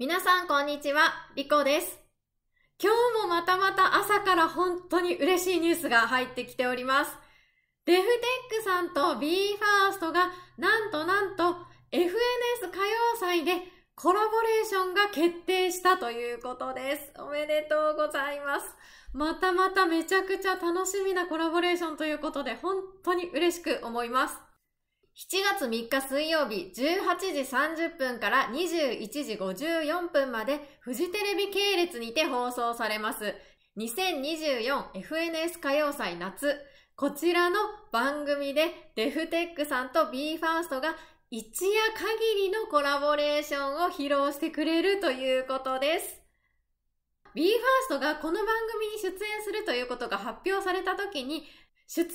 皆さんこんにちは、リコです。今日もまたまた朝から本当に嬉しいニュースが入ってきております。デフテックさんと BE:FIRST がなんとなんと FNS 歌謡祭でコラボレーションが決定したということです。おめでとうございます。またまためちゃくちゃ楽しみなコラボレーションということで本当に嬉しく思います。7月3日水曜日18時30分から21時54分までフジテレビ系列にて放送されます 2024FNS 歌謡祭夏。こちらの番組でデフテックさんと BE:FIRST が一夜限りのコラボレーションを披露してくれるということです。BE:FIRST がこの番組に出演するということが発表された時に出演アーテ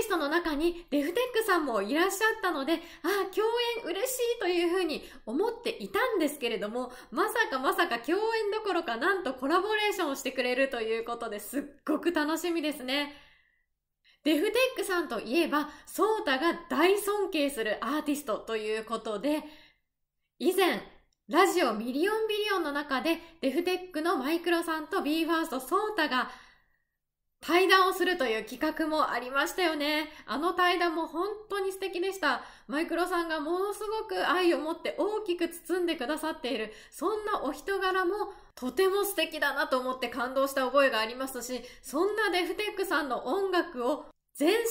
ィストの中にデフテックさんもいらっしゃったので、ああ、共演嬉しいというふうに思っていたんですけれども、まさかまさか共演どころかなんとコラボレーションをしてくれるということですっごく楽しみですね。デフテックさんといえば、ソータが大尊敬するアーティストということで、以前、ラジオミリオンビリオンの中で、デフテックのマイクロさんと BE:FIRST ソータが対談をするという企画もありましたよね。あの対談も本当に素敵でした。マイクロさんがものすごく愛を持って大きく包んでくださっている、そんなお人柄もとても素敵だなと思って感動した覚えがありますし、そんなデフテックさんの音楽を全身で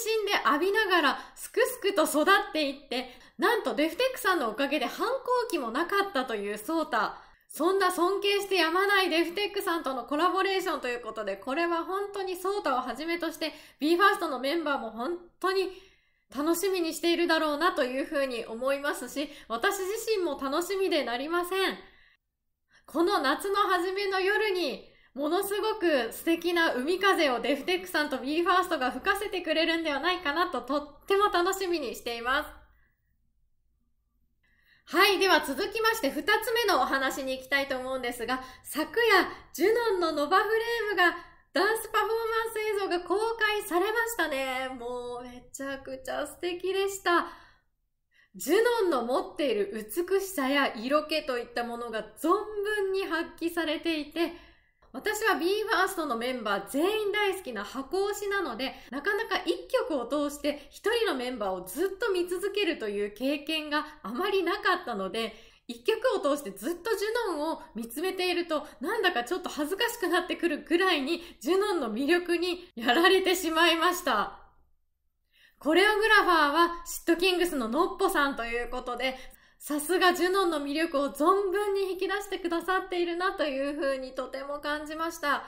浴びながらすくすくと育っていって、なんとデフテックさんのおかげで反抗期もなかったというソータ。そんな尊敬してやまないデフテックさんとのコラボレーションということで、これは本当にソータをはじめとして、BE:FIRST のメンバーも本当に楽しみにしているだろうなというふうに思いますし、私自身も楽しみでなりません。この夏の初めの夜に、ものすごく素敵な海風をデフテックさんと BE:FIRST が吹かせてくれるんではないかなととっても楽しみにしています。はい。では続きまして、二つ目のお話に行きたいと思うんですが、昨夜、ジュノンのノバフレームが、ダンスパフォーマンス映像が公開されましたね。もう、めちゃくちゃ素敵でした。ジュノンの持っている美しさや色気といったものが存分に発揮されていて、私は BE:FIRST のメンバー全員大好きな箱推しなので、なかなか一曲を通して一人のメンバーをずっと見続けるという経験があまりなかったので、一曲を通してずっとジュノンを見つめていると、なんだかちょっと恥ずかしくなってくるぐらいに、ジュノンの魅力にやられてしまいました。コレオグラファーはシットキングスのノッポさんということで、さすがジュノンの魅力を存分に引き出してくださっているなというふうにとても感じました。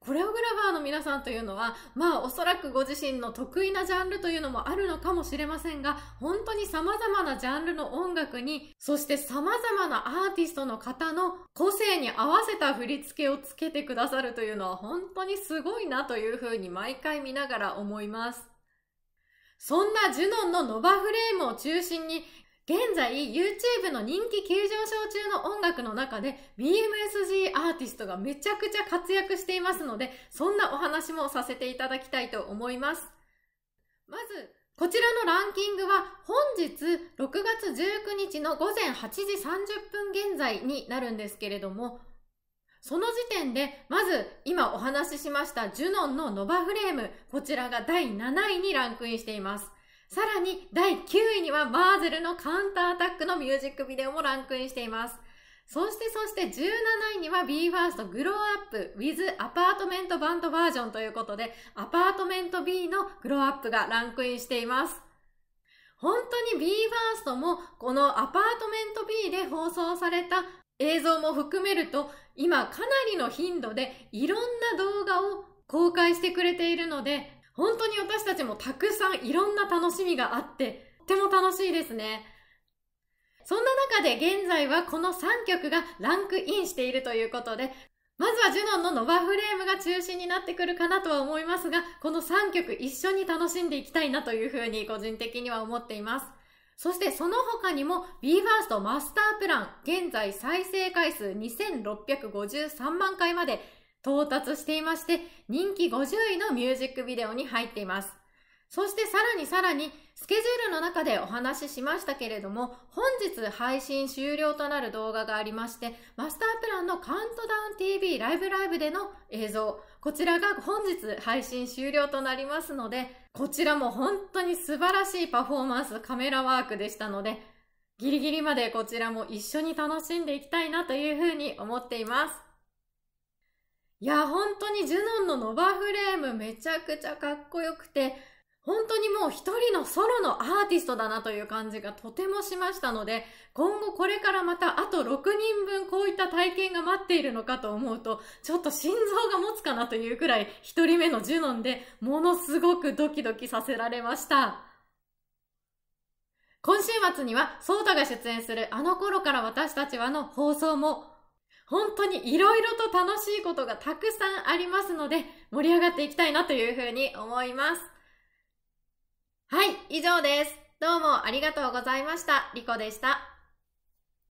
コレオグラファーの皆さんというのは、まあおそらくご自身の得意なジャンルというのもあるのかもしれませんが、本当に様々なジャンルの音楽に、そして様々なアーティストの方の個性に合わせた振り付けをつけてくださるというのは本当にすごいなというふうに毎回見ながら思います。そんなジュノンのノバフレームを中心に現在 YouTube の人気急上昇中の音楽の中で BMSG アーティストがめちゃくちゃ活躍していますので、そんなお話もさせていただきたいと思います。まず、こちらのランキングは本日6月19日の午前8時30分現在になるんですけれども、その時点で、まず今お話ししましたジュノンのノバフレーム、こちらが第7位にランクインしています。さらに第9位にはバーゼルのカウンターアタックのミュージックビデオもランクインしています。そしてそして17位には BE:FIRST グローアップ with アパートメントバンドバージョンということで、アパートメント B のグローアップがランクインしています。本当に BE:FIRST もこのアパートメント B で放送された映像も含めると、今かなりの頻度でいろんな動画を公開してくれているので、本当に私たちもたくさんいろんな楽しみがあって、とても楽しいですね。そんな中で現在はこの3曲がランクインしているということで、まずはジュノンのノバフレームが中心になってくるかなとは思いますが、この3曲一緒に楽しんでいきたいなというふうに個人的には思っています。そしてその他にも BE:FIRST マスタープラン、現在再生回数2653万回まで到達していまして、人気50位のミュージックビデオに入っています。そしてさらにさらに、スケジュールの中でお話ししましたけれども、本日配信終了となる動画がありまして、マスタープランのカウントダウン TV ライブライブでの映像、こちらが本日配信終了となりますので、こちらも本当に素晴らしいパフォーマンス、カメラワークでしたので、ギリギリまでこちらも一緒に楽しんでいきたいなというふうに思っています。いや、本当にジュノンのノバフレームめちゃくちゃかっこよくて、本当にもう一人のソロのアーティストだなという感じがとてもしましたので、今後これからまたあと6人分こういった体験が待っているのかと思うと、ちょっと心臓が持つかなというくらい一人目のジュノンでものすごくドキドキさせられました。今週末には、ソータが出演するあの頃から私たちはの放送も本当にいろいろと楽しいことがたくさんありますので、盛り上がっていきたいなというふうに思います。はい、以上です。どうもありがとうございました。リコでした。